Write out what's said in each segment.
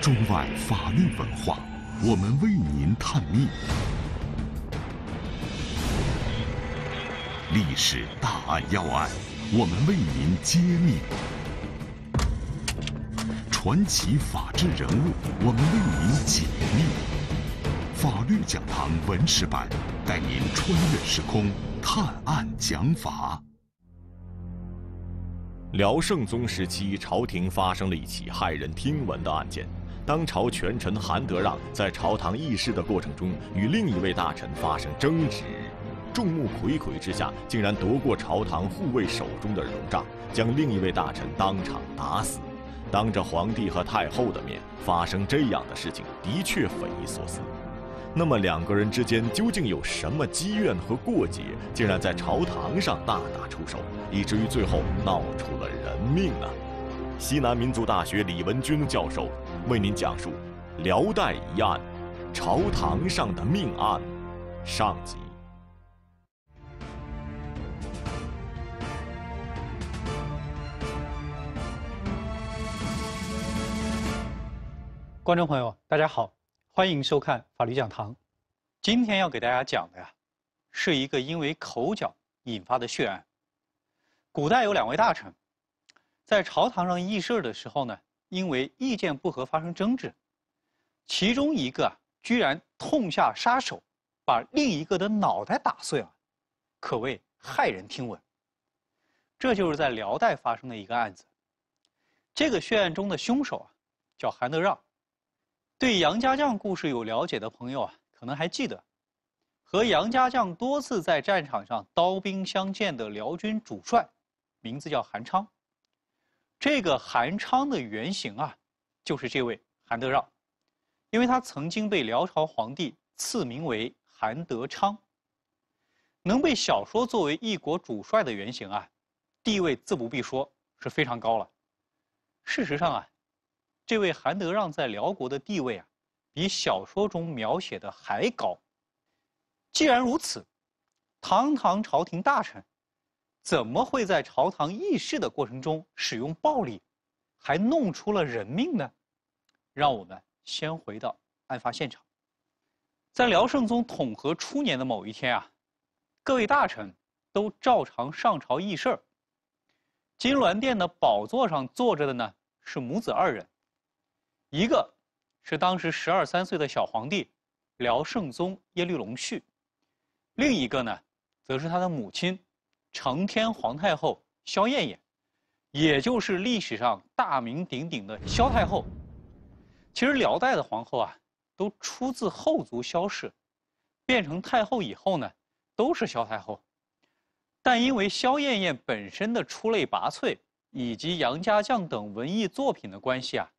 中外法律文化，我们为您探秘；历史大案要案，我们为您揭秘；传奇法治人物，我们为您解密。法律讲堂文史版，带您穿越时空，探案讲法。辽圣宗时期，朝廷发生了一起骇人听闻的案件。当朝权臣韩德让在朝堂议事的过程中，与另一位大臣发生争执，众目睽睽之下，竟然夺过朝堂护卫手中的柲杖，将另一位大臣当场打死。当着皇帝和太后的面发生这样的事情，的确匪夷所思。那么，两个人之间究竟有什么积怨和过节，竟然在朝堂上大打出手，以至于最后闹出了人命呢？西南民族大学李文军教授。为您讲述辽代一案，朝堂上的命案，上集。观众朋友，大家好，欢迎收看法律讲堂。今天要给大家讲的呀，是一个因为口角引发的血案。古代有两位大臣，在朝堂上议事的时候呢。因为意见不合发生争执，其中一个居然痛下杀手，把另一个的脑袋打碎了，可谓骇人听闻。这就是在辽代发生的一个案子。这个血案中的凶手啊，叫韩德让。对杨家将故事有了解的朋友啊，可能还记得，和杨家将多次在战场上刀兵相见的辽军主帅，名字叫韩昌。这个韩昌的原型啊，就是这位韩德让，因为他曾经被辽朝皇帝赐名为韩德昌。能被小说作为一国主帅的原型啊，地位自不必说，是非常高了。事实上啊，这位韩德让在辽国的地位啊，比小说中描写的还高。既然如此，堂堂朝廷大臣。怎么会在朝堂议事的过程中使用暴力，还弄出了人命呢？让我们先回到案发现场。在辽圣宗统和初年的某一天啊，各位大臣都照常上朝议事。金銮殿的宝座上坐着的呢是母子二人，一个是当时十二三岁的小皇帝辽圣宗耶律隆绪，另一个呢，则是他的母亲。承天皇太后萧燕燕，也就是历史上大名鼎鼎的萧太后。其实辽代的皇后啊，都出自后族萧氏，变成太后以后呢，都是萧太后。但因为萧燕燕本身的出类拔萃，以及《杨家将》等文艺作品的关系啊，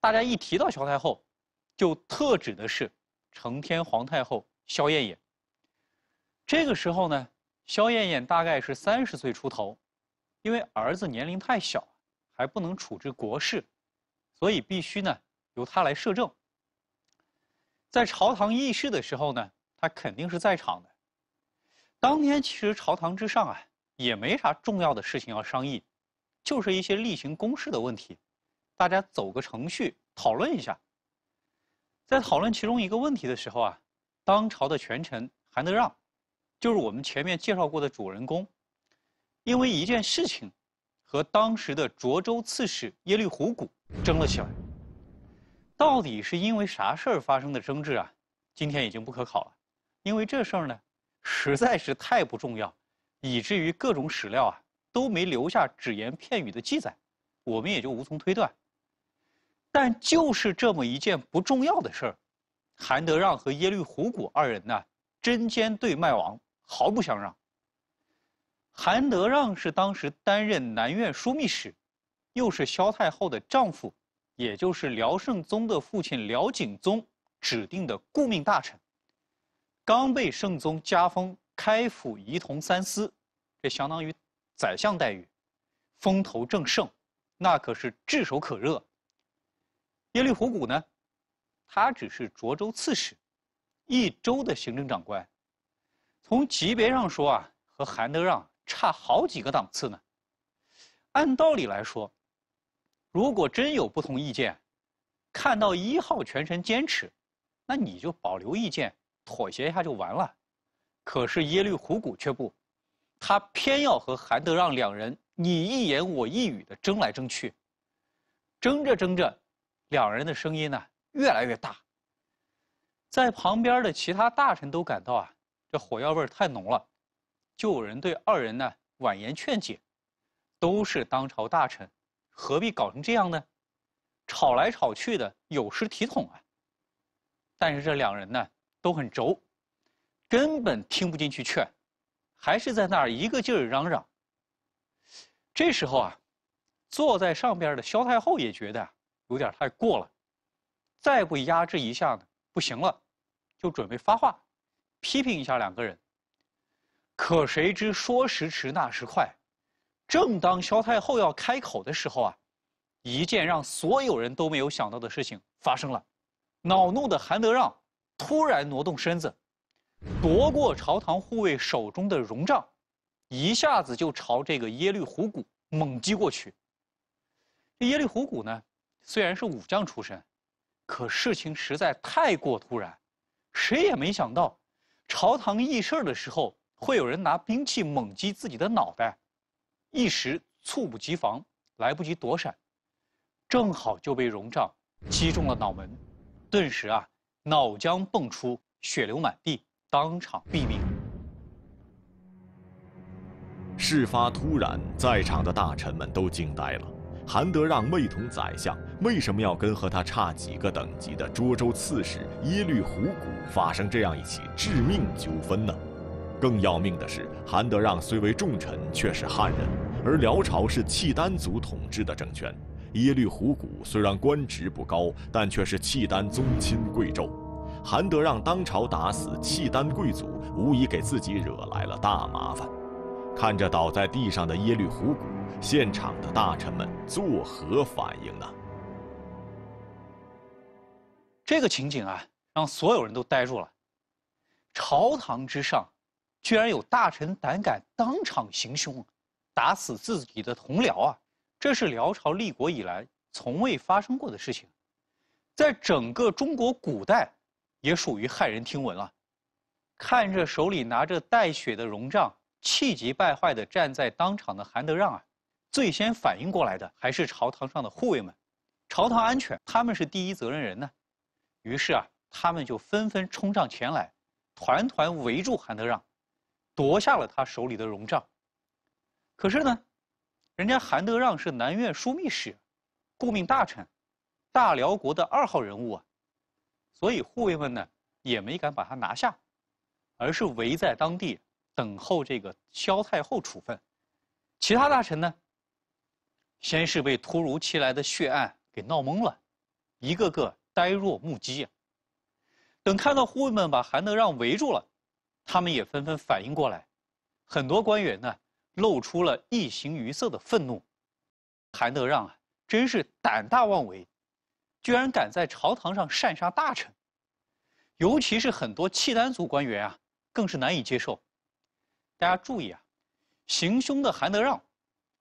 大家一提到萧太后，就特指的是承天皇太后萧燕燕。这个时候呢。萧艳艳大概是三十岁出头，因为儿子年龄太小，还不能处置国事，所以必须呢由他来摄政。在朝堂议事的时候呢，他肯定是在场的。当天其实朝堂之上啊也没啥重要的事情要商议，就是一些例行公事的问题，大家走个程序讨论一下。在讨论其中一个问题的时候啊，当朝的权臣韩德让。就是我们前面介绍过的主人公，因为一件事情，和当时的涿州刺史耶律虎古争了起来。到底是因为啥事儿发生的争执啊？今天已经不可考了，因为这事儿呢实在是太不重要，以至于各种史料啊都没留下只言片语的记载，我们也就无从推断。但就是这么一件不重要的事儿，韩德让和耶律虎古二人呢针尖对麦芒。毫不相让。韩德让是当时担任南院枢密使，又是萧太后的丈夫，也就是辽圣宗的父亲辽景宗指定的顾命大臣，刚被圣宗加封开府仪同三司，这相当于宰相待遇，风头正盛，那可是炙手可热。耶律胡古呢，他只是涿州刺史，一州的行政长官。从级别上说啊，和韩德让差好几个档次呢。按道理来说，如果真有不同意见，看到一号全程坚持，那你就保留意见，妥协一下就完了。可是耶律虎古却不，他偏要和韩德让两人你一言我一语的争来争去，争着争着，两人的声音呢越来越大。在旁边的其他大臣都感到啊。这火药味太浓了，就有人对二人呢婉言劝解，都是当朝大臣，何必搞成这样呢？吵来吵去的，有失体统啊。但是这两人呢都很轴，根本听不进去劝，还是在那儿一个劲儿嚷嚷。这时候啊，坐在上边的萧太后也觉得有点太过了，再不压制一下呢不行了，就准备发话。批评一下两个人。可谁知说时迟那时快，正当萧太后要开口的时候啊，一件让所有人都没有想到的事情发生了。恼怒的韩德让突然挪动身子，夺过朝堂护卫手中的戎杖，一下子就朝这个耶律虎骨猛击过去。这耶律虎骨呢，虽然是武将出身，可事情实在太过突然，谁也没想到。朝堂议事的时候，会有人拿兵器猛击自己的脑袋，一时猝不及防，来不及躲闪，正好就被戎杖击中了脑门，顿时啊，脑浆迸出，血流满地，当场毙命。事发突然，在场的大臣们都惊呆了。韩德让位同宰相，为什么要跟和他差几个等级的涿州刺史耶律虎骨发生这样一起致命纠纷呢？更要命的是，韩德让虽为重臣，却是汉人，而辽朝是契丹族统治的政权。耶律虎骨虽然官职不高，但却是契丹宗亲贵胄。韩德让当朝打死契丹贵族，无疑给自己惹来了大麻烦。看着倒在地上的耶律虎骨。现场的大臣们作何反应呢？这个情景啊，让所有人都呆住了。朝堂之上，居然有大臣胆敢当场行凶，打死自己的同僚啊！这是辽朝立国以来从未发生过的事情，在整个中国古代也属于骇人听闻了。看着手里拿着带血的戎杖，气急败坏的站在当场的韩德让啊！最先反应过来的还是朝堂上的护卫们，朝堂安全，他们是第一责任人呢。于是啊，他们就纷纷冲上前来，团团围住韩德让，夺下了他手里的戎杖。可是呢，人家韩德让是南院枢密使，顾命大臣，大辽国的二号人物啊，所以护卫们呢也没敢把他拿下，而是围在当地等候这个萧太后处分。其他大臣呢？先是被突如其来的血案给闹懵了，一个个呆若木鸡啊。等看到护卫们把韩德让围住了，他们也纷纷反应过来。很多官员呢，露出了一形于色的愤怒。韩德让啊，真是胆大妄为，居然敢在朝堂上擅杀大臣。尤其是很多契丹族官员啊，更是难以接受。大家注意啊，行凶的韩德让，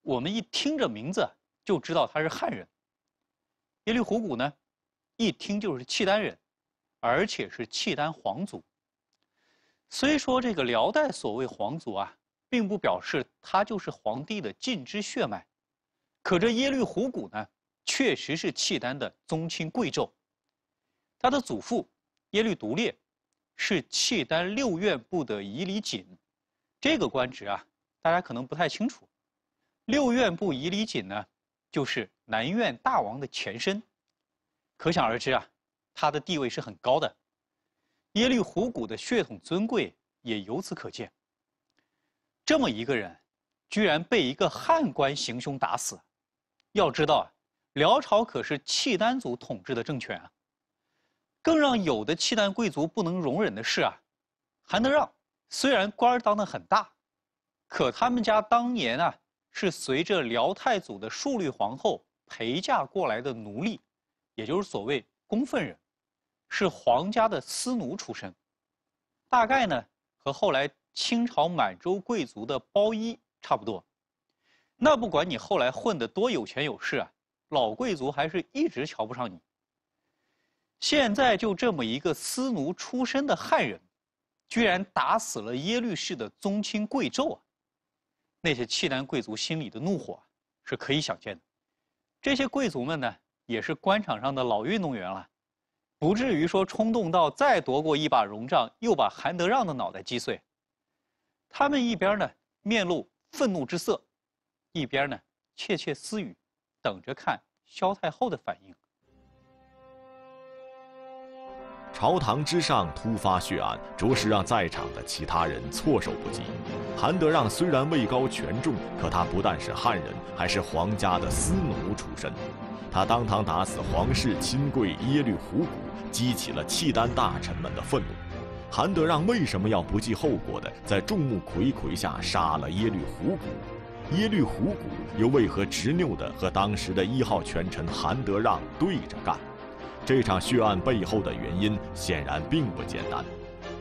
我们一听这名字。就知道他是汉人。耶律虎古呢，一听就是契丹人，而且是契丹皇族。虽说这个辽代所谓皇族啊，并不表示他就是皇帝的近支血脉，可这耶律虎古呢，确实是契丹的宗亲贵胄。他的祖父耶律独烈，是契丹六院部的仪礼堇，这个官职啊，大家可能不太清楚。六院部仪礼堇呢？就是南院大王的前身，可想而知啊，他的地位是很高的。耶律虎骨的血统尊贵也由此可见。这么一个人，居然被一个汉官行凶打死，要知道啊，辽朝可是契丹族统治的政权啊。更让有的契丹贵族不能容忍的是啊，韩德让虽然官儿当的很大，可他们家当年啊。是随着辽太祖的淑律皇后陪嫁过来的奴隶，也就是所谓公分人，是皇家的私奴出身，大概呢和后来清朝满洲贵族的包衣差不多。那不管你后来混得多有钱有势啊，老贵族还是一直瞧不上你。现在就这么一个私奴出身的汉人，居然打死了耶律氏的宗亲贵胄啊！那些契丹贵族心里的怒火是可以想见的。这些贵族们呢，也是官场上的老运动员了，不至于说冲动到再夺过一把戎杖，又把韩德让的脑袋击碎。他们一边呢面露愤怒之色，一边呢窃窃私语，等着看萧太后的反应。朝堂之上突发血案，着实让在场的其他人措手不及。韩德让虽然位高权重，可他不但是汉人，还是皇家的司奴出身。他当堂打死皇室亲贵耶律胡骨，激起了契丹大臣们的愤怒。韩德让为什么要不计后果的在众目睽睽下杀了耶律胡骨？耶律胡骨又为何执拗的和当时的一号权臣韩德让对着干？这场血案背后的原因显然并不简单，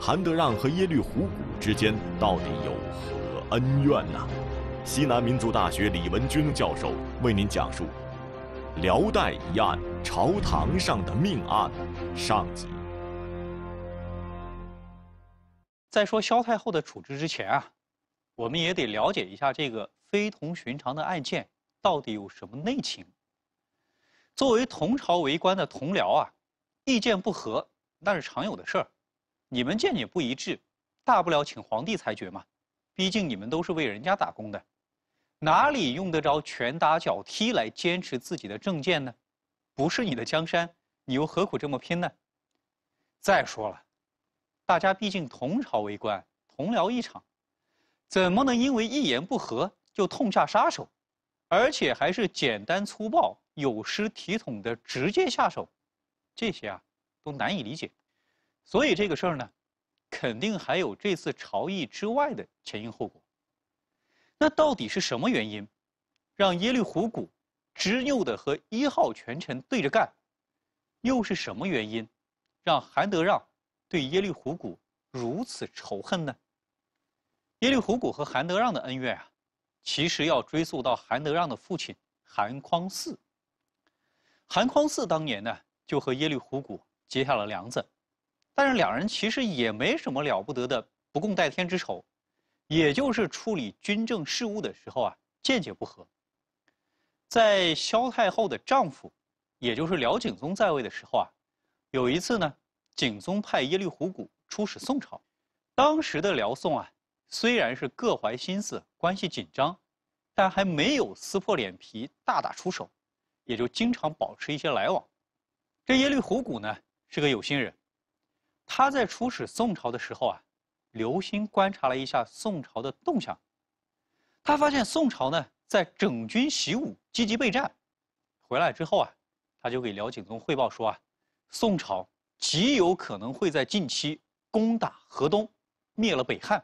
韩德让和耶律虎古之间到底有何恩怨呢？西南民族大学李文军教授为您讲述《辽代一案：朝堂上的命案》上集。在说萧太后的处置之前啊，我们也得了解一下这个非同寻常的案件到底有什么内情。作为同朝为官的同僚啊，意见不合那是常有的事儿。你们见解不一致，大不了请皇帝裁决嘛。毕竟你们都是为人家打工的，哪里用得着拳打脚踢来坚持自己的政见呢？不是你的江山，你又何苦这么拼呢？再说了，大家毕竟同朝为官，同僚一场，怎么能因为一言不合就痛下杀手，而且还是简单粗暴？有失体统的直接下手，这些啊都难以理解，所以这个事儿呢，肯定还有这次朝议之外的前因后果。那到底是什么原因，让耶律虎古执拗的和一号权臣对着干？又是什么原因，让韩德让对耶律虎古如此仇恨呢？耶律虎古和韩德让的恩怨啊，其实要追溯到韩德让的父亲韩匡嗣。韩匡嗣当年呢，就和耶律胡谷结下了梁子，但是两人其实也没什么了不得的不共戴天之仇，也就是处理军政事务的时候啊，见解不合。在萧太后的丈夫，也就是辽景宗在位的时候啊，有一次呢，景宗派耶律胡谷出使宋朝，当时的辽宋啊，虽然是各怀心思，关系紧张，但还没有撕破脸皮大打出手。也就经常保持一些来往。这耶律胡古呢是个有心人，他在出使宋朝的时候啊，留心观察了一下宋朝的动向。他发现宋朝呢在整军习武，积极备战。回来之后啊，他就给辽景宗汇报说啊，宋朝极有可能会在近期攻打河东，灭了北汉。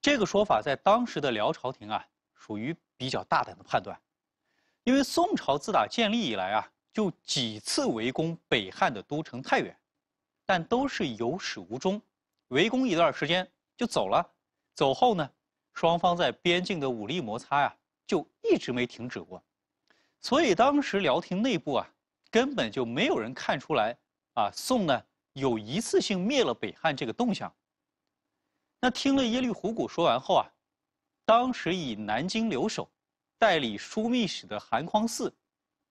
这个说法在当时的辽朝廷啊，属于比较大胆的判断。因为宋朝自打建立以来啊，就几次围攻北汉的都城太原，但都是有始无终，围攻一段时间就走了，走后呢，双方在边境的武力摩擦呀就一直没停止过，所以当时辽廷内部啊，根本就没有人看出来啊宋呢有一次性灭了北汉这个动向。那听了耶律虎古说完后啊，当时以南京留守。代理枢密使的韩匡嗣，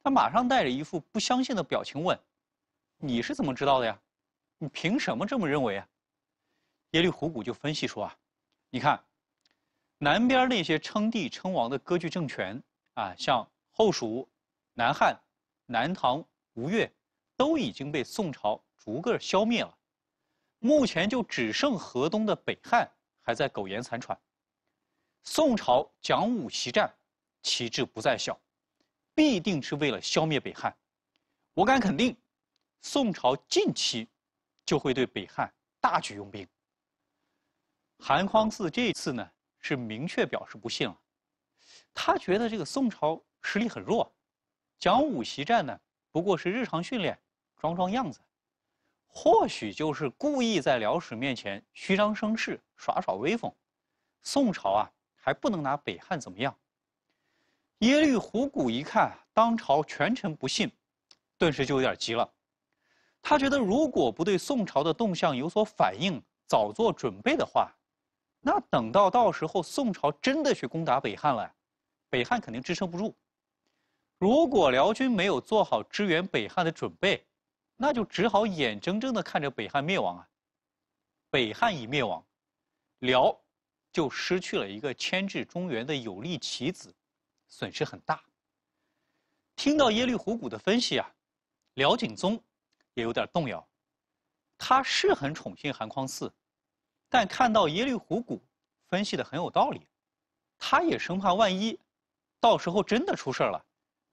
他马上带着一副不相信的表情问：“你是怎么知道的呀？你凭什么这么认为啊？”耶律虎古就分析说：“啊，你看，南边那些称帝称王的割据政权啊，像后蜀、南汉、南唐、吴越，都已经被宋朝逐个消灭了。目前就只剩河东的北汉还在苟延残喘。宋朝讲武习战。”旗帜不再小，必定是为了消灭北汉。我敢肯定，宋朝近期就会对北汉大举用兵。韩匡嗣这次呢，是明确表示不信了。他觉得这个宋朝实力很弱，讲武习战呢不过是日常训练，装装样子，或许就是故意在辽史面前虚张声势，耍耍威风。宋朝啊，还不能拿北汉怎么样。耶律虎骨一看，当朝权臣不信，顿时就有点急了。他觉得，如果不对宋朝的动向有所反应，早做准备的话，那等到到时候宋朝真的去攻打北汉了，北汉肯定支撑不住。如果辽军没有做好支援北汉的准备，那就只好眼睁睁地看着北汉灭亡啊！北汉一灭亡，辽就失去了一个牵制中原的有力棋子。损失很大。听到耶律虎古的分析啊，辽景宗也有点动摇。他是很宠信韩匡嗣，但看到耶律虎古分析的很有道理，他也生怕万一到时候真的出事了，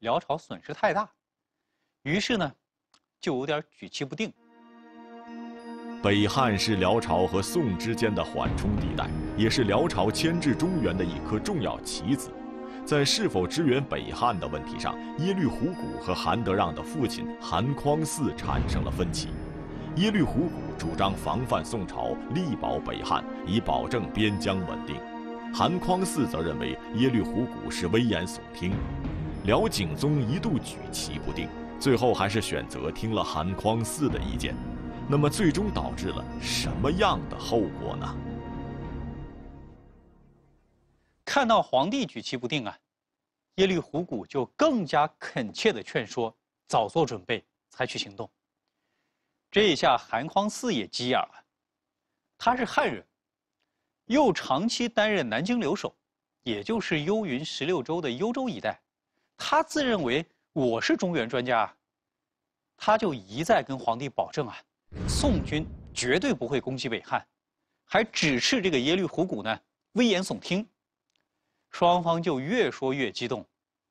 辽朝损失太大。于是呢，就有点举棋不定。北汉是辽朝和宋之间的缓冲地带，也是辽朝牵制中原的一颗重要棋子。在是否支援北汉的问题上，耶律胡古和韩德让的父亲韩匡嗣产生了分歧。耶律胡古主张防范宋朝，力保北汉，以保证边疆稳定。韩匡嗣则认为耶律胡古是危言耸听。辽景宗一度举棋不定，最后还是选择听了韩匡嗣的意见。那么，最终导致了什么样的后果呢？看到皇帝举棋不定啊，耶律胡古就更加恳切地劝说早做准备，采取行动。这一下韩匡嗣也急眼了，他是汉人，又长期担任南京留守，也就是幽云十六州的幽州一带，他自认为我是中原专家啊，他就一再跟皇帝保证啊，宋军绝对不会攻击北汉，还指斥这个耶律胡古呢，危言耸听。双方就越说越激动，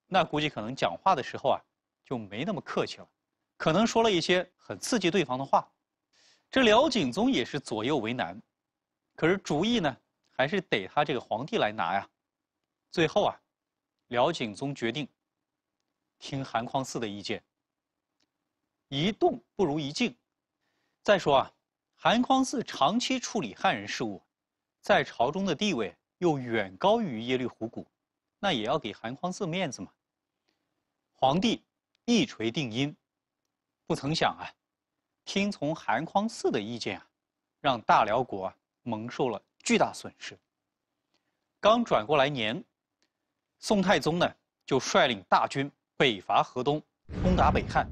那估计可能讲话的时候啊，就没那么客气了，可能说了一些很刺激对方的话。这辽景宗也是左右为难，可是主意呢，还是得他这个皇帝来拿呀。最后啊，辽景宗决定听韩匡嗣的意见，一动不如一静。再说啊，韩匡嗣长期处理汉人事务，在朝中的地位。又远高于耶律虎骨，那也要给韩匡嗣面子嘛。皇帝一锤定音，不曾想啊，听从韩匡嗣的意见啊，让大辽国蒙受了巨大损失。刚转过来年，宋太宗呢就率领大军北伐河东，攻打北汉。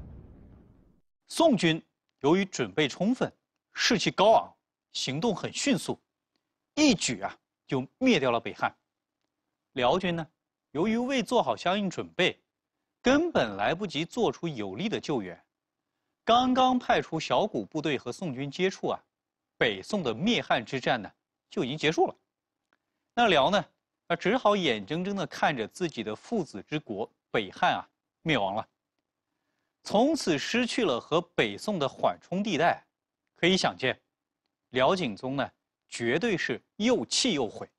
宋军由于准备充分，士气高昂，行动很迅速，一举啊。就灭掉了北汉，辽军呢，由于未做好相应准备，根本来不及做出有力的救援，刚刚派出小股部队和宋军接触啊，北宋的灭汉之战呢就已经结束了，那辽呢，他只好眼睁睁地看着自己的父子之国北汉啊灭亡了，从此失去了和北宋的缓冲地带，可以想见，辽景宗呢。绝对是又气又悔，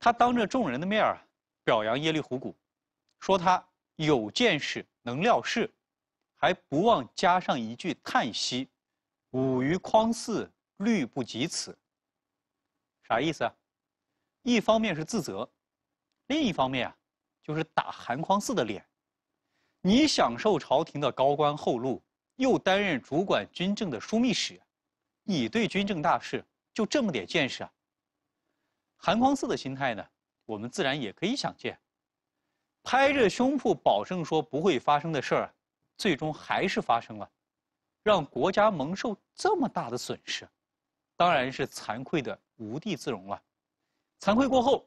他当着众人的面啊，表扬耶律胡古，说他有见识能料事，还不忘加上一句叹息：“吾于匡嗣虑不及此。”啥意思啊？一方面是自责，另一方面啊，就是打韩匡嗣的脸。你享受朝廷的高官厚禄，又担任主管军政的枢密使，你对军政大事？就这么点见识啊！韩匡嗣的心态呢，我们自然也可以想见。拍着胸脯保证说不会发生的事儿，最终还是发生了，让国家蒙受这么大的损失，当然是惭愧的无地自容了。惭愧过后，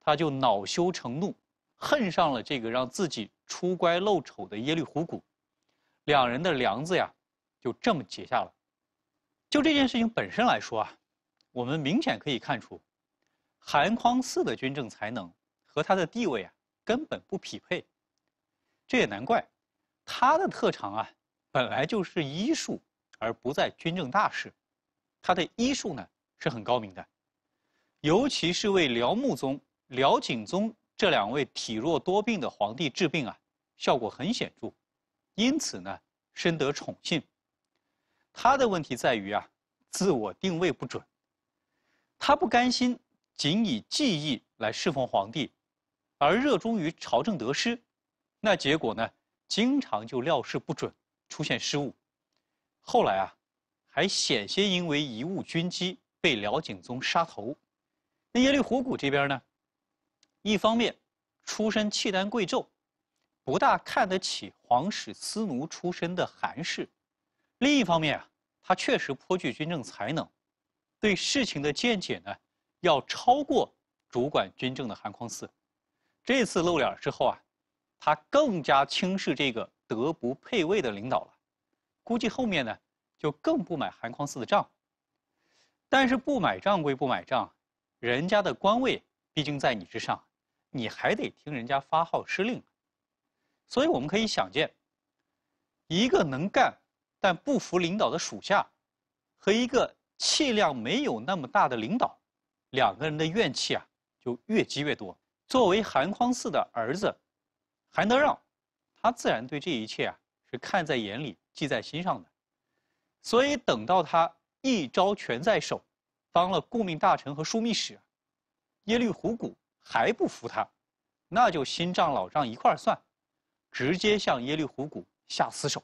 他就恼羞成怒，恨上了这个让自己出乖露丑的耶律胡骨，两人的梁子呀，就这么结下了。就这件事情本身来说啊。我们明显可以看出，韩匡嗣的军政才能和他的地位啊根本不匹配。这也难怪，他的特长啊本来就是医术，而不在军政大事。他的医术呢是很高明的，尤其是为辽穆宗、辽景宗这两位体弱多病的皇帝治病啊，效果很显著，因此呢深得宠幸。他的问题在于啊，自我定位不准。他不甘心仅以技艺来侍奉皇帝，而热衷于朝政得失，那结果呢？经常就料事不准，出现失误。后来啊，还险些因为贻误军机被辽景宗杀头。那耶律虎古这边呢，一方面出身契丹贵胄，不大看得起皇室私奴出身的韩氏；另一方面啊，他确实颇具军政才能。对事情的见解呢，要超过主管军政的韩匡嗣。这次露脸之后啊，他更加轻视这个德不配位的领导了。估计后面呢，就更不买韩匡嗣的账。但是不买账归不买账，人家的官位毕竟在你之上，你还得听人家发号施令。所以我们可以想见，一个能干但不服领导的属下，和一个。气量没有那么大的领导，两个人的怨气啊就越积越多。作为韩匡嗣的儿子，韩德让，他自然对这一切啊是看在眼里、记在心上的。所以等到他一招权在手，当了顾命大臣和枢密使耶律胡古还不服他，那就新账老账一块算，直接向耶律胡古下死手。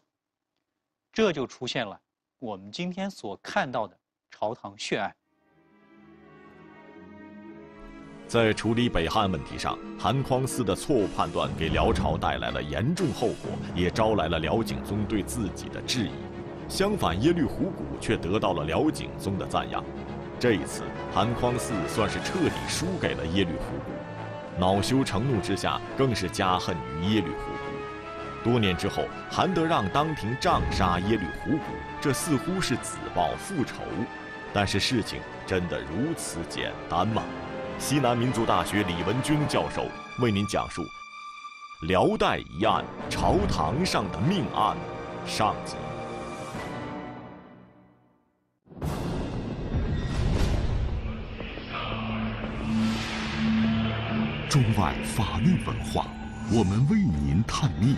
这就出现了我们今天所看到的。朝堂血案，在处理北汉问题上，韩匡嗣的错误判断给辽朝带来了严重后果，也招来了辽景宗对自己的质疑。相反，耶律胡骨却得到了辽景宗的赞扬。这一次，韩匡嗣算是彻底输给了耶律胡恼羞成怒之下，更是加恨于耶律胡。多年之后，韩德让当庭杖杀耶律胡古，这似乎是子报复仇，但是事情真的如此简单吗？西南民族大学李文军教授为您讲述《辽代一案：朝堂上的命案》上集。中外法律文化。我们为您探秘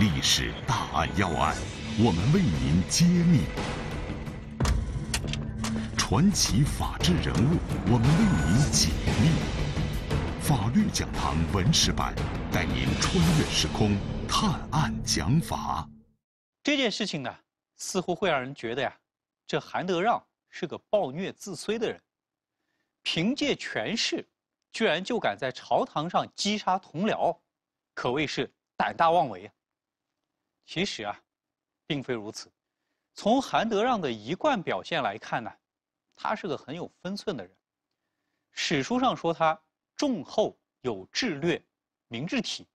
历史大案要案，我们为您揭秘传奇法治人物，我们为您解密法律讲堂文史版，带您穿越时空探案讲法。这件事情呢，似乎会让人觉得呀，这韩德让是个暴虐自睢的人，凭借权势。居然就敢在朝堂上击杀同僚，可谓是胆大妄为。其实啊，并非如此。从韩德让的一贯表现来看呢，他是个很有分寸的人。史书上说他重厚有智略，明智体，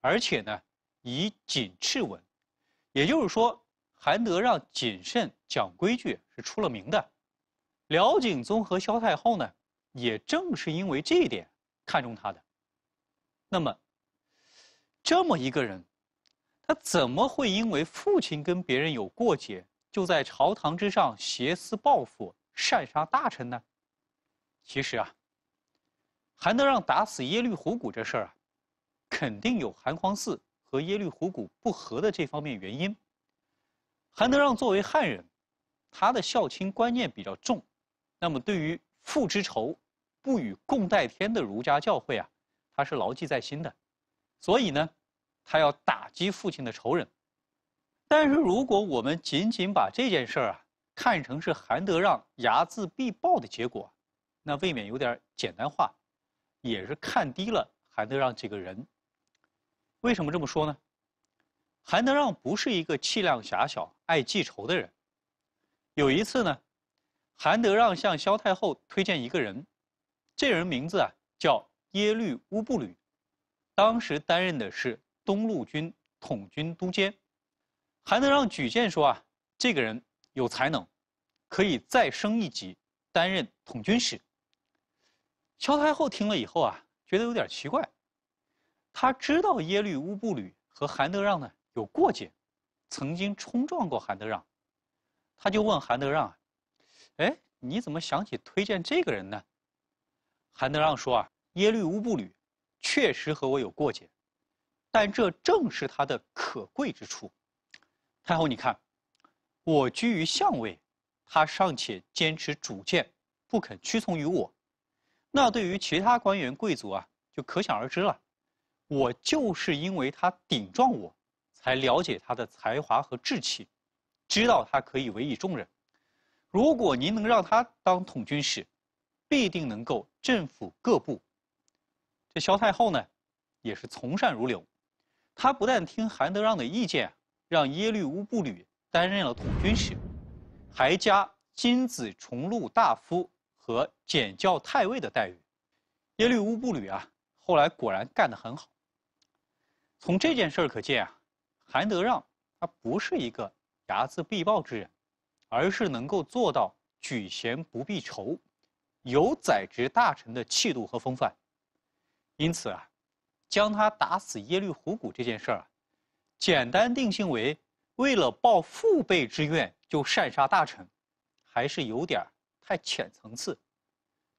而且呢，以谨赤闻。也就是说，韩德让谨慎讲规矩是出了名的。辽景宗和萧太后呢？也正是因为这一点，看中他的，那么，这么一个人，他怎么会因为父亲跟别人有过节，就在朝堂之上挟私报复、擅杀大臣呢？其实啊，韩德让打死耶律虎骨这事儿啊，肯定有韩匡嗣和耶律虎骨不和的这方面原因。韩德让作为汉人，他的孝亲观念比较重，那么对于父之仇，不与共戴天的儒家教诲啊，他是牢记在心的，所以呢，他要打击父亲的仇人。但是，如果我们仅仅把这件事儿啊看成是韩德让睚眦必报的结果，那未免有点简单化，也是看低了韩德让这个人。为什么这么说呢？韩德让不是一个气量狭小、爱记仇的人。有一次呢，韩德让向萧太后推荐一个人。这人名字啊叫耶律乌布吕，当时担任的是东路军统军都监，韩德让举荐说啊，这个人有才能，可以再升一级担任统军使。萧太后听了以后啊，觉得有点奇怪，他知道耶律乌布吕和韩德让呢有过节，曾经冲撞过韩德让，他就问韩德让哎，你怎么想起推荐这个人呢？韩德让说：“啊，耶律乌布吕，确实和我有过节，但这正是他的可贵之处。太后，你看，我居于相位，他尚且坚持主见，不肯屈从于我，那对于其他官员贵族啊，就可想而知了。我就是因为他顶撞我，才了解他的才华和志气，知道他可以委以重任。如果您能让他当统军使，必定能够。”政府各部，这萧太后呢，也是从善如流。她不但听韩德让的意见，让耶律乌布吕担任了统军使，还加金子重禄大夫和检校太尉的待遇。耶律乌布吕啊，后来果然干得很好。从这件事可见啊，韩德让他不是一个睚眦必报之人，而是能够做到举贤不避仇。有宰执大臣的气度和风范，因此啊，将他打死耶律胡古这件事儿啊，简单定性为为了报父辈之怨就擅杀大臣，还是有点太浅层次。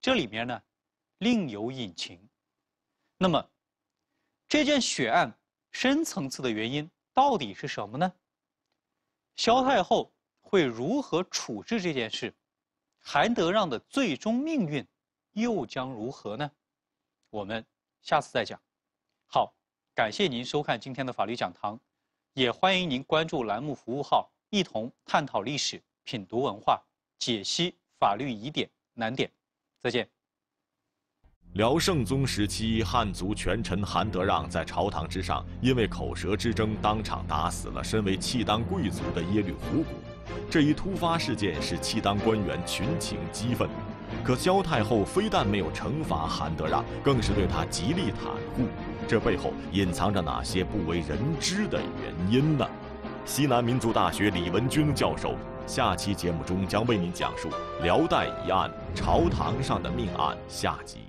这里面呢，另有隐情。那么，这件血案深层次的原因到底是什么呢？萧太后会如何处置这件事？韩德让的最终命运，又将如何呢？我们下次再讲。好，感谢您收看今天的法律讲堂，也欢迎您关注栏目服务号，一同探讨历史、品读文化、解析法律疑点难点。再见。辽圣宗时期，汉族权臣韩德让在朝堂之上，因为口舌之争，当场打死了身为契丹贵族的耶律胡骨。这一突发事件使契丹官员群情激愤，可萧太后非但没有惩罚韩德让，更是对他极力袒护。这背后隐藏着哪些不为人知的原因呢？西南民族大学李文军教授，下期节目中将为您讲述辽代一案——朝堂上的命案。下集。